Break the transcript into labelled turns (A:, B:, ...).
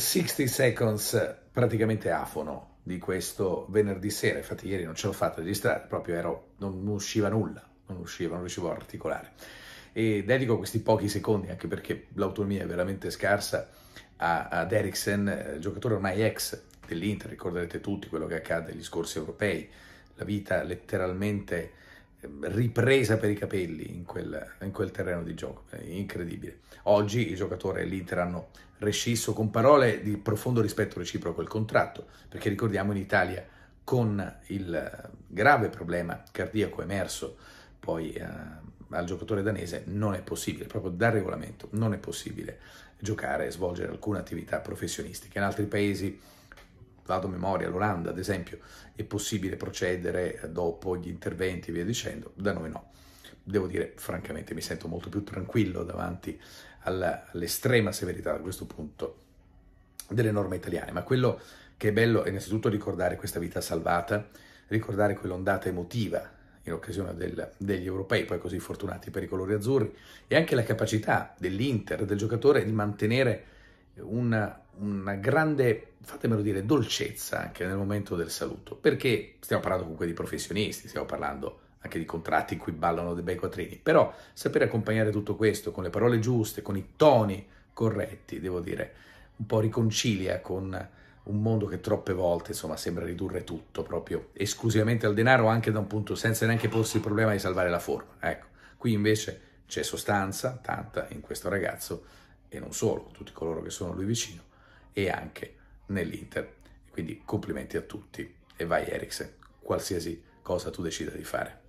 A: 60 Seconds praticamente afono di questo venerdì sera, infatti ieri non ce l'ho fatta registrare, proprio ero, non usciva nulla, non usciva, non riuscivo a articolare. E dedico questi pochi secondi, anche perché l'autonomia è veramente scarsa, a, ad Eriksen, eh, giocatore ormai ex dell'Inter, ricorderete tutti quello che accade negli scorsi europei, la vita letteralmente ripresa per i capelli in quel, in quel terreno di gioco, incredibile. Oggi i giocatori e l'Inter hanno rescisso con parole di profondo rispetto reciproco il contratto, perché ricordiamo in Italia con il grave problema cardiaco emerso poi eh, al giocatore danese non è possibile, proprio dal regolamento non è possibile giocare e svolgere alcuna attività professionistica. In altri paesi vado a memoria, l'Olanda ad esempio, è possibile procedere dopo gli interventi e via dicendo, da noi no. Devo dire, francamente, mi sento molto più tranquillo davanti all'estrema severità da questo punto delle norme italiane, ma quello che è bello è innanzitutto ricordare questa vita salvata, ricordare quell'ondata emotiva in occasione del, degli europei, poi così fortunati per i colori azzurri, e anche la capacità dell'Inter, del giocatore, di mantenere una una grande, fatemelo dire, dolcezza anche nel momento del saluto, perché stiamo parlando comunque di professionisti, stiamo parlando anche di contratti in cui ballano dei bei quattrini, però sapere accompagnare tutto questo con le parole giuste, con i toni corretti, devo dire, un po' riconcilia con un mondo che troppe volte insomma, sembra ridurre tutto proprio esclusivamente al denaro anche da un punto senza neanche porsi il problema di salvare la forma. Ecco, qui invece c'è sostanza, tanta in questo ragazzo e non solo, tutti coloro che sono lui vicino e anche nell'Inter. Quindi complimenti a tutti e vai Eriksen, qualsiasi cosa tu decida di fare.